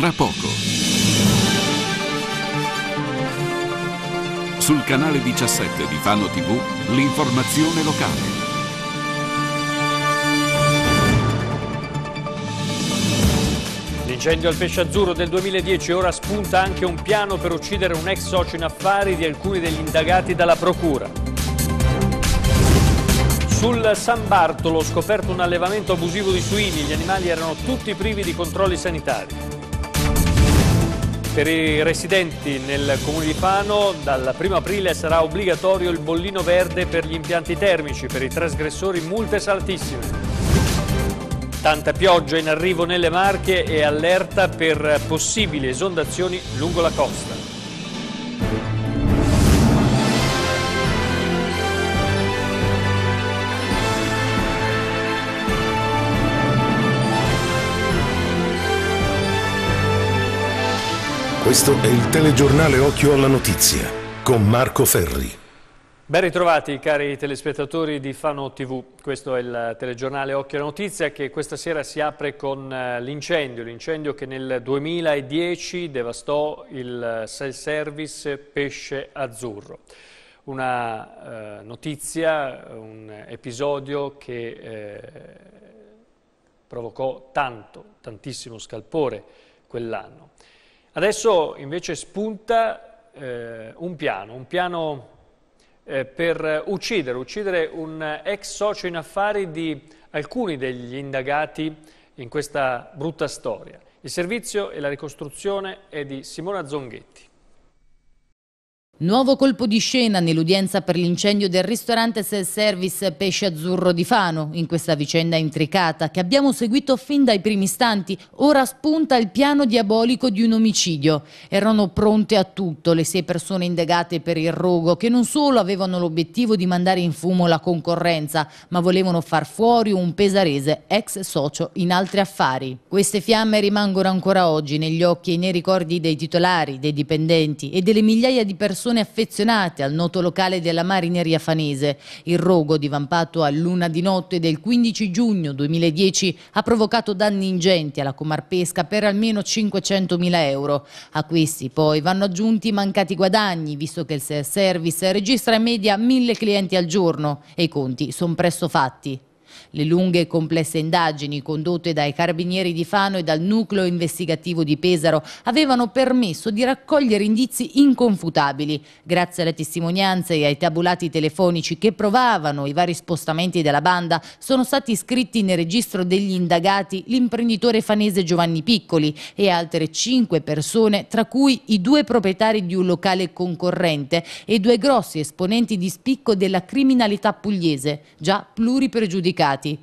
tra poco. Sul canale 17 di Fano TV, l'informazione locale. L'incendio al pesce azzurro del 2010 ora spunta anche un piano per uccidere un ex socio in affari di alcuni degli indagati dalla procura. Sul San Bartolo scoperto un allevamento abusivo di suini, gli animali erano tutti privi di controlli sanitari. Per i residenti nel comune di Fano dal 1 aprile sarà obbligatorio il bollino verde per gli impianti termici, per i trasgressori multe saltissime. Tanta pioggia in arrivo nelle Marche e allerta per possibili esondazioni lungo la costa. Questo è il telegiornale Occhio alla Notizia con Marco Ferri. Ben ritrovati cari telespettatori di Fano TV, questo è il telegiornale Occhio alla Notizia che questa sera si apre con eh, l'incendio, l'incendio che nel 2010 devastò il self-service Pesce Azzurro. Una eh, notizia, un episodio che eh, provocò tanto, tantissimo scalpore quell'anno. Adesso invece spunta eh, un piano, un piano eh, per uccidere, uccidere un ex socio in affari di alcuni degli indagati in questa brutta storia. Il servizio e la ricostruzione è di Simona Zonghetti. Nuovo colpo di scena nell'udienza per l'incendio del ristorante self-service Pesce Azzurro di Fano. In questa vicenda intricata, che abbiamo seguito fin dai primi istanti, ora spunta il piano diabolico di un omicidio. Erano pronte a tutto le sei persone indagate per il rogo, che non solo avevano l'obiettivo di mandare in fumo la concorrenza, ma volevano far fuori un pesarese ex socio in altri affari. Queste fiamme rimangono ancora oggi negli occhi e nei ricordi dei titolari, dei dipendenti e delle migliaia di persone persone affezionate al noto locale della marineria fanese. Il rogo, divampato a luna di notte del 15 giugno 2010, ha provocato danni ingenti alla comarpesca per almeno 500.000 euro. A questi poi vanno aggiunti i mancati guadagni, visto che il service registra in media 1.000 clienti al giorno e i conti sono presto fatti. Le lunghe e complesse indagini condotte dai carabinieri di Fano e dal nucleo investigativo di Pesaro avevano permesso di raccogliere indizi inconfutabili. Grazie alle testimonianze e ai tabulati telefonici che provavano i vari spostamenti della banda, sono stati iscritti nel registro degli indagati l'imprenditore fanese Giovanni Piccoli e altre cinque persone, tra cui i due proprietari di un locale concorrente e due grossi esponenti di spicco della criminalità pugliese, già pluripregiudicati indagati.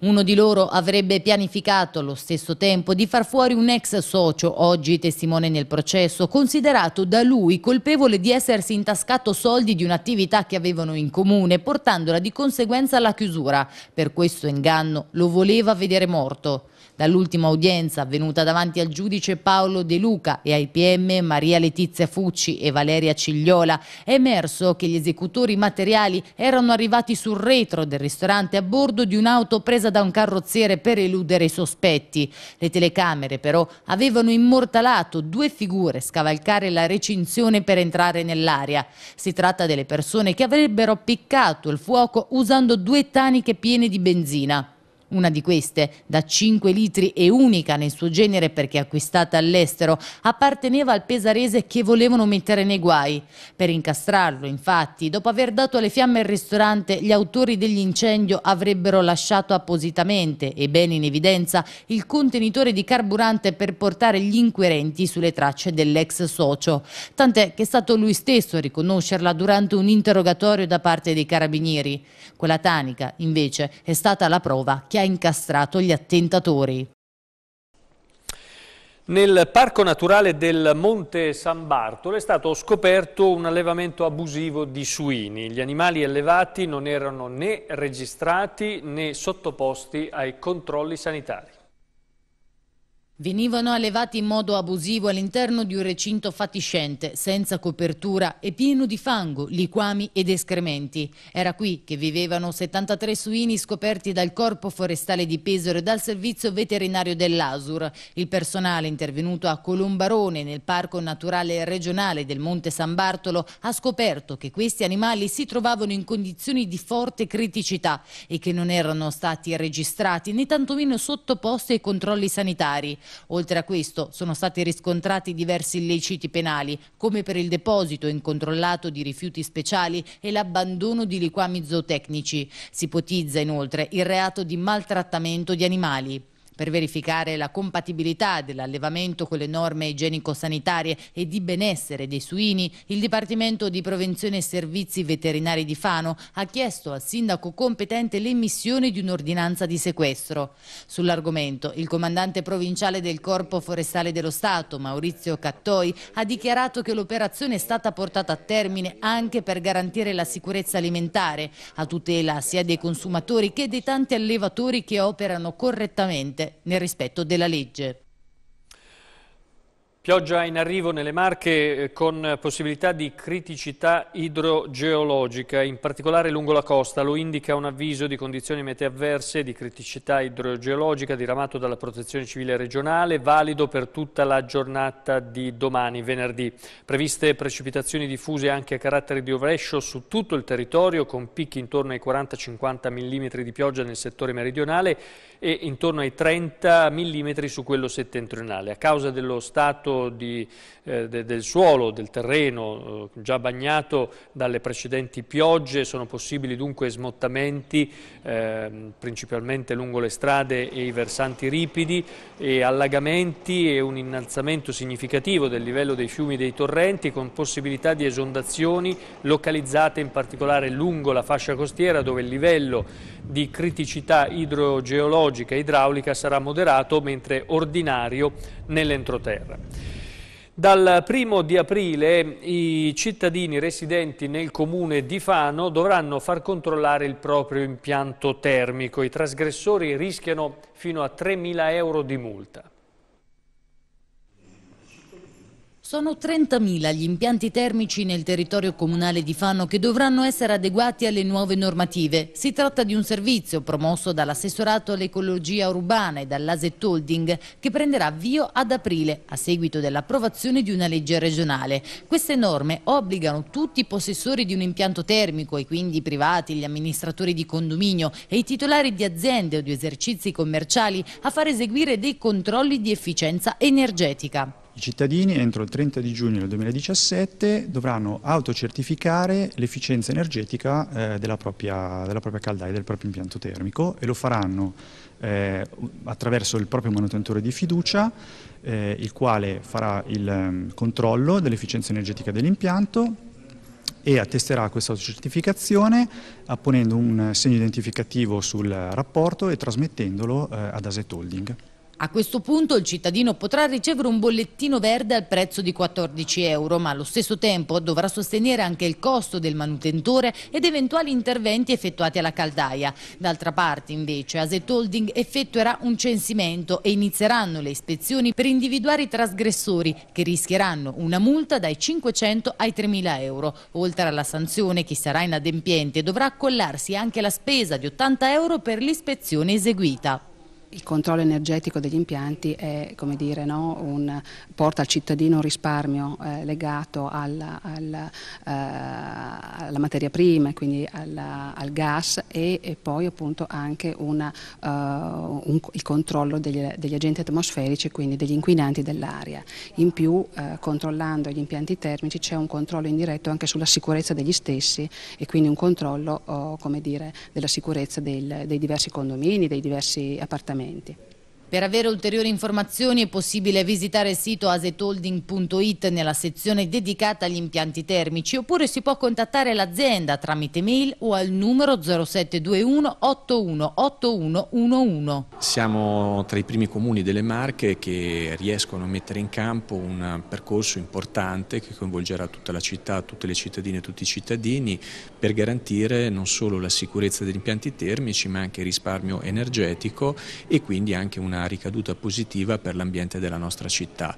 Uno di loro avrebbe pianificato allo stesso tempo di far fuori un ex socio, oggi testimone nel processo, considerato da lui colpevole di essersi intascato soldi di un'attività che avevano in comune, portandola di conseguenza alla chiusura. Per questo inganno lo voleva vedere morto. Dall'ultima udienza avvenuta davanti al giudice Paolo De Luca e ai PM Maria Letizia Fucci e Valeria Cigliola è emerso che gli esecutori materiali erano arrivati sul retro del ristorante a bordo di un'auto presa da un carrozziere per eludere i sospetti. Le telecamere però avevano immortalato due figure scavalcare la recinzione per entrare nell'area. Si tratta delle persone che avrebbero appiccato il fuoco usando due taniche piene di benzina. Una di queste, da 5 litri e unica nel suo genere perché acquistata all'estero, apparteneva al pesarese che volevano mettere nei guai. Per incastrarlo, infatti, dopo aver dato alle fiamme il ristorante, gli autori dell'incendio avrebbero lasciato appositamente e bene in evidenza il contenitore di carburante per portare gli inquirenti sulle tracce dell'ex socio. Tant'è che è stato lui stesso a riconoscerla durante un interrogatorio da parte dei carabinieri. Quella tanica, invece, è stata la prova che ha incastrato gli attentatori. Nel Parco Naturale del Monte San Bartolo è stato scoperto un allevamento abusivo di suini. Gli animali allevati non erano né registrati né sottoposti ai controlli sanitari. Venivano allevati in modo abusivo all'interno di un recinto fatiscente, senza copertura e pieno di fango, liquami ed escrementi. Era qui che vivevano 73 suini scoperti dal Corpo Forestale di Pesaro e dal Servizio Veterinario dell'Asur. Il personale intervenuto a Colombarone, nel Parco Naturale Regionale del Monte San Bartolo, ha scoperto che questi animali si trovavano in condizioni di forte criticità e che non erano stati registrati né tantomeno sottoposti ai controlli sanitari. Oltre a questo sono stati riscontrati diversi illeciti penali, come per il deposito incontrollato di rifiuti speciali e l'abbandono di liquami zootecnici. Si ipotizza inoltre il reato di maltrattamento di animali per verificare la compatibilità dell'allevamento con le norme igienico-sanitarie e di benessere dei suini, il Dipartimento di Prevenzione e Servizi Veterinari di Fano ha chiesto al sindaco competente l'emissione di un'ordinanza di sequestro. Sull'argomento il comandante provinciale del Corpo Forestale dello Stato, Maurizio Cattoi, ha dichiarato che l'operazione è stata portata a termine anche per garantire la sicurezza alimentare, a tutela sia dei consumatori che dei tanti allevatori che operano correttamente nel rispetto della legge. Pioggia in arrivo nelle Marche eh, con possibilità di criticità idrogeologica, in particolare lungo la costa. Lo indica un avviso di condizioni mete avverse di criticità idrogeologica diramato dalla Protezione Civile regionale, valido per tutta la giornata di domani, venerdì. Previste precipitazioni diffuse anche a carattere di ovescio su tutto il territorio, con picchi intorno ai 40-50 mm di pioggia nel settore meridionale e intorno ai 30 mm su quello settentrionale. A causa dello stato strato di, eh, de, del suolo, del terreno, eh, già bagnato dalle precedenti piogge, sono possibili dunque smottamenti eh, principalmente lungo le strade e i versanti ripidi e allagamenti e un innalzamento significativo del livello dei fiumi e dei torrenti con possibilità di esondazioni localizzate in particolare lungo la fascia costiera dove il livello di criticità idrogeologica e idraulica sarà moderato mentre ordinario nell'entroterra. Dal primo di aprile i cittadini residenti nel comune di Fano dovranno far controllare il proprio impianto termico. I trasgressori rischiano fino a 3.000 euro di multa. Sono 30.000 gli impianti termici nel territorio comunale di Fano che dovranno essere adeguati alle nuove normative. Si tratta di un servizio promosso dall'assessorato all'ecologia urbana e dall'Aset Holding che prenderà avvio ad aprile a seguito dell'approvazione di una legge regionale. Queste norme obbligano tutti i possessori di un impianto termico e quindi i privati, gli amministratori di condominio e i titolari di aziende o di esercizi commerciali a far eseguire dei controlli di efficienza energetica. I cittadini entro il 30 di giugno del 2017 dovranno autocertificare l'efficienza energetica eh, della, propria, della, propria, caldaia, del proprio impianto termico e lo faranno eh, attraverso il proprio manutentore di fiducia, eh, il quale farà il um, controllo dell'efficienza energetica dell'impianto e attesterà questa autocertificazione apponendo un segno identificativo sul eh, rapporto e trasmettendolo eh, ad Aset Holding. A questo punto il cittadino potrà ricevere un bollettino verde al prezzo di 14 euro, ma allo stesso tempo dovrà sostenere anche il costo del manutentore ed eventuali interventi effettuati alla caldaia. D'altra parte, invece, Aset Holding effettuerà un censimento e inizieranno le ispezioni per individuare i trasgressori che rischieranno una multa dai 500 ai 3.000 euro. Oltre alla sanzione, chi sarà inadempiente dovrà accollarsi anche la spesa di 80 euro per l'ispezione eseguita il controllo energetico degli impianti è, dire, no, un, porta al cittadino un risparmio eh, legato alla, alla, eh, alla, materia prima, quindi alla, al gas e, e, poi appunto anche una, uh, un, il controllo degli, degli, agenti atmosferici, quindi degli inquinanti dell'aria. In più eh, controllando gli impianti termici c'è un controllo indiretto anche sulla sicurezza degli stessi e quindi un controllo oh, dire, della sicurezza del, dei diversi condomini, dei diversi appartamenti comportamenti. Per avere ulteriori informazioni è possibile visitare il sito asetholding.it nella sezione dedicata agli impianti termici oppure si può contattare l'azienda tramite mail o al numero 0721 81 81 Siamo tra i primi comuni delle Marche che riescono a mettere in campo un percorso importante che coinvolgerà tutta la città, tutte le cittadine e tutti i cittadini per garantire non solo la sicurezza degli impianti termici ma anche il risparmio energetico e quindi anche una una ricaduta positiva per l'ambiente della nostra città.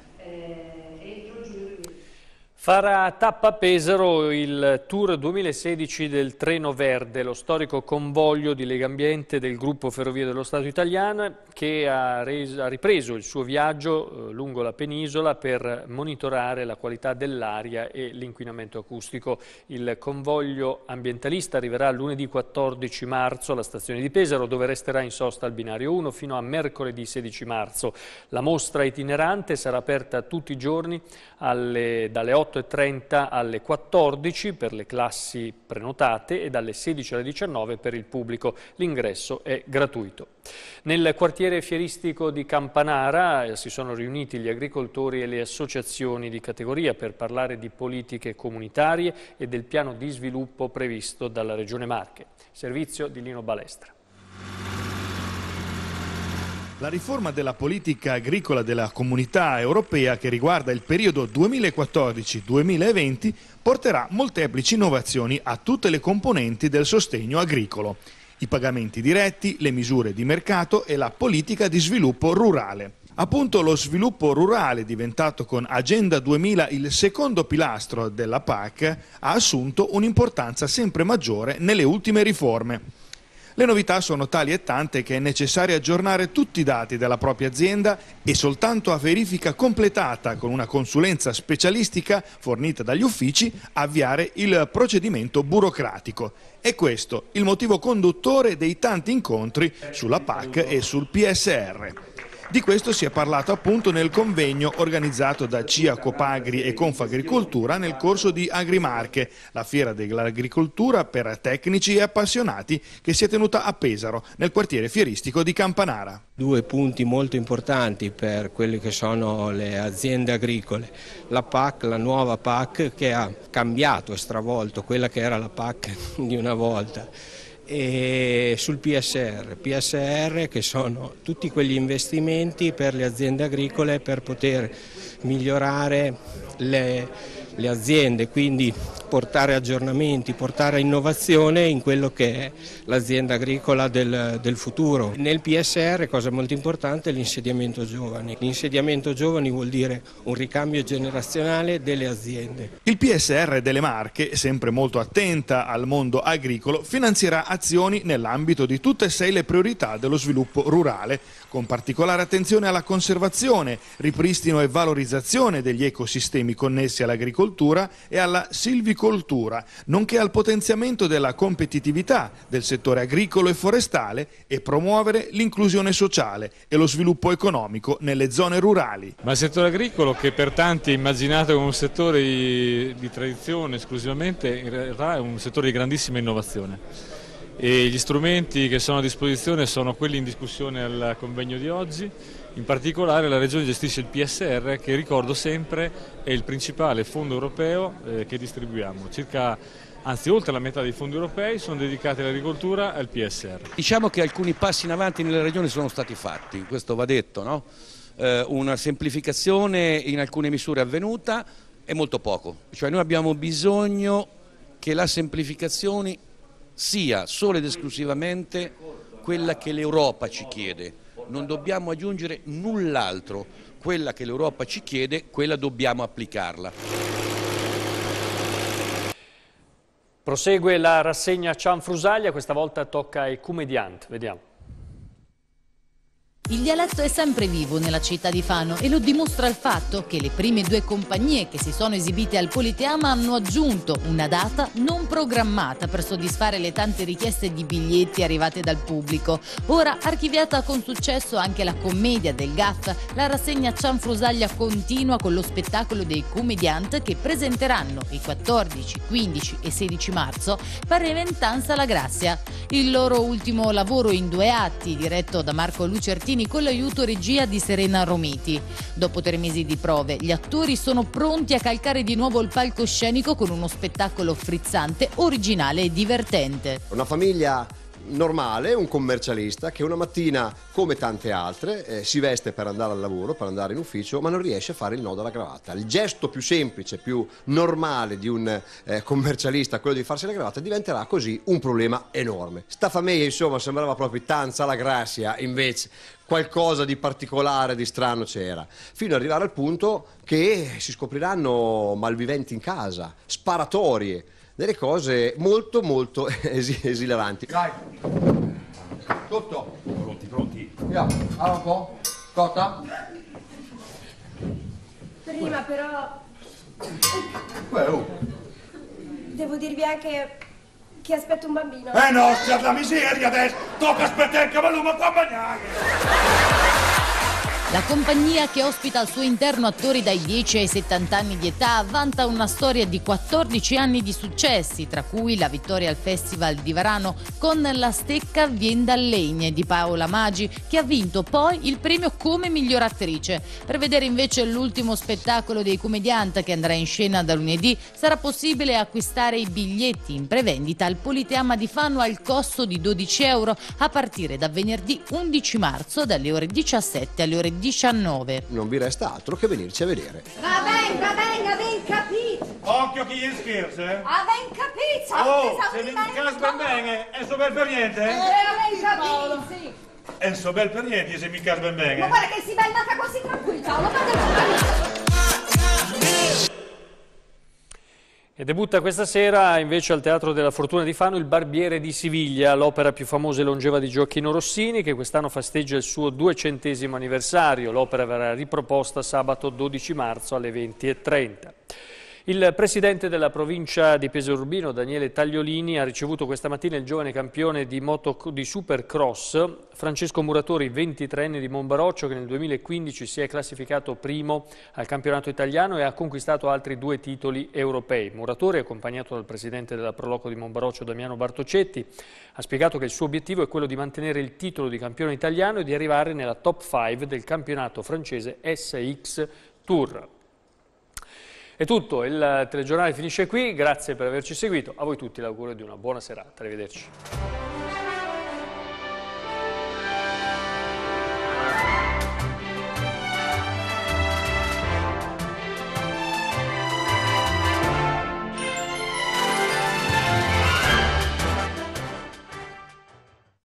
Farà tappa a Pesaro il Tour 2016 del Treno Verde, lo storico convoglio di Legambiente del gruppo Ferrovie dello Stato italiano che ha, reso, ha ripreso il suo viaggio eh, lungo la penisola per monitorare la qualità dell'aria e l'inquinamento acustico. Il convoglio ambientalista arriverà lunedì 14 marzo alla stazione di Pesaro dove resterà in sosta al binario 1 fino a mercoledì 16 marzo. La mostra itinerante sarà aperta tutti i giorni alle, dalle 8 8.30 alle 14 per le classi prenotate e dalle 16 alle 19 per il pubblico. L'ingresso è gratuito. Nel quartiere fieristico di Campanara eh, si sono riuniti gli agricoltori e le associazioni di categoria per parlare di politiche comunitarie e del piano di sviluppo previsto dalla Regione Marche. Servizio di Lino Balestra. La riforma della politica agricola della comunità europea che riguarda il periodo 2014-2020 porterà molteplici innovazioni a tutte le componenti del sostegno agricolo, i pagamenti diretti, le misure di mercato e la politica di sviluppo rurale. Appunto lo sviluppo rurale, diventato con Agenda 2000 il secondo pilastro della PAC, ha assunto un'importanza sempre maggiore nelle ultime riforme. Le novità sono tali e tante che è necessario aggiornare tutti i dati della propria azienda e soltanto a verifica completata con una consulenza specialistica fornita dagli uffici avviare il procedimento burocratico. E questo il motivo conduttore dei tanti incontri sulla PAC e sul PSR. Di questo si è parlato appunto nel convegno organizzato da CIA Copagri e Confagricoltura nel corso di Agrimarche, la fiera dell'agricoltura per tecnici e appassionati che si è tenuta a Pesaro, nel quartiere fieristico di Campanara. Due punti molto importanti per quelle che sono le aziende agricole. La PAC, la nuova PAC che ha cambiato e stravolto quella che era la PAC di una volta e sul PSR, PSR che sono tutti quegli investimenti per le aziende agricole per poter migliorare le, le aziende, quindi portare aggiornamenti, portare innovazione in quello che è l'azienda agricola del, del futuro. Nel PSR cosa molto importante è l'insediamento giovani. L'insediamento giovani vuol dire un ricambio generazionale delle aziende. Il PSR delle Marche, sempre molto attenta al mondo agricolo, finanzierà azioni nell'ambito di tutte e sei le priorità dello sviluppo rurale, con particolare attenzione alla conservazione, ripristino e valorizzazione degli ecosistemi connessi all'agricoltura e alla silvicoltura dell'agricoltura, nonché al potenziamento della competitività del settore agricolo e forestale e promuovere l'inclusione sociale e lo sviluppo economico nelle zone rurali. Ma il settore agricolo che per tanti è immaginato come un settore di, di tradizione esclusivamente, in realtà è un settore di grandissima innovazione. E gli strumenti che sono a disposizione sono quelli in discussione al convegno di oggi in particolare la Regione gestisce il PSR che ricordo sempre è il principale fondo europeo eh, che distribuiamo, circa anzi oltre la metà dei fondi europei sono dedicati all'agricoltura e al PSR. Diciamo che alcuni passi in avanti nella Regione sono stati fatti, questo va detto, no? eh, una semplificazione in alcune misure è avvenuta è molto poco, cioè noi abbiamo bisogno che la semplificazione sia solo ed esclusivamente quella che l'Europa ci chiede non dobbiamo aggiungere null'altro, quella che l'Europa ci chiede, quella dobbiamo applicarla. Prosegue la rassegna Cianfrusaglia, questa volta tocca ai comedianti, vediamo. Il dialetto è sempre vivo nella città di Fano e lo dimostra il fatto che le prime due compagnie che si sono esibite al Politeama hanno aggiunto una data non programmata per soddisfare le tante richieste di biglietti arrivate dal pubblico. Ora archiviata con successo anche la commedia del GAF, la rassegna Cianfrusaglia continua con lo spettacolo dei comediant che presenteranno i 14, 15 e 16 marzo Pareventanza la Grazia. Il loro ultimo lavoro in due atti, diretto da Marco Lucertini produzioni con l'aiuto regia di Serena Romiti. Dopo tre mesi di prove, gli attori sono pronti a calcare di nuovo il palcoscenico con uno spettacolo frizzante, originale e divertente. Una famiglia normale, un commercialista che una mattina, come tante altre, eh, si veste per andare al lavoro, per andare in ufficio, ma non riesce a fare il nodo alla cravatta. Il gesto più semplice, più normale di un eh, commercialista, quello di farsi la cravatta, diventerà così un problema enorme. Staffa Meia, insomma, sembrava proprio tanza la grassia, invece qualcosa di particolare, di strano c'era, fino ad arrivare al punto che si scopriranno malviventi in casa, sparatorie, delle cose molto molto esilaranti. Dai, tutto. Pronti, pronti. Via, allora un po'. Cotta. Prima però... Beh, oh. Devo dirvi anche che aspetto un bambino. Eh no, sia la miseria adesso! Tocca aspettare il cavallo, ma qua bagnare! La compagnia che ospita al suo interno attori dai 10 ai 70 anni di età vanta una storia di 14 anni di successi, tra cui la vittoria al Festival di Varano con La Stecca Vien dal Legne di Paola Magi, che ha vinto poi il premio come miglior attrice. Per vedere invece l'ultimo spettacolo dei Comedianta che andrà in scena da lunedì sarà possibile acquistare i biglietti in prevendita al Politeama di Fano al costo di 12 euro a partire da venerdì 11 marzo dalle ore 17 alle ore 18. 19. Non vi resta altro che venirci a vedere. Va bene, va bene, avete capito. Occhio chi gli scherza, eh? Ah, ben capito. Oh, se mi casca bene, è so per niente, eh? Eh, capito, sì. È so bel per niente se mi casca bene. Ma guarda che si bella così tranquilla, lo fate che E debutta questa sera invece al Teatro della Fortuna di Fano Il Barbiere di Siviglia, l'opera più famosa e longeva di Gioacchino Rossini che quest'anno festeggia il suo duecentesimo anniversario. L'opera verrà riproposta sabato 12 marzo alle 20.30. Il presidente della provincia di Peso Urbino, Daniele Tagliolini, ha ricevuto questa mattina il giovane campione di, moto, di Supercross, Francesco Muratori, 23enne di Monbaroccio, che nel 2015 si è classificato primo al campionato italiano e ha conquistato altri due titoli europei. Muratori, accompagnato dal presidente della Proloco di Monbaroccio, Damiano Bartocetti, ha spiegato che il suo obiettivo è quello di mantenere il titolo di campione italiano e di arrivare nella top 5 del campionato francese SX Tour. È tutto, il eh, telegiornale finisce qui, grazie per averci seguito, a voi tutti l'augurio di una buona serata, arrivederci.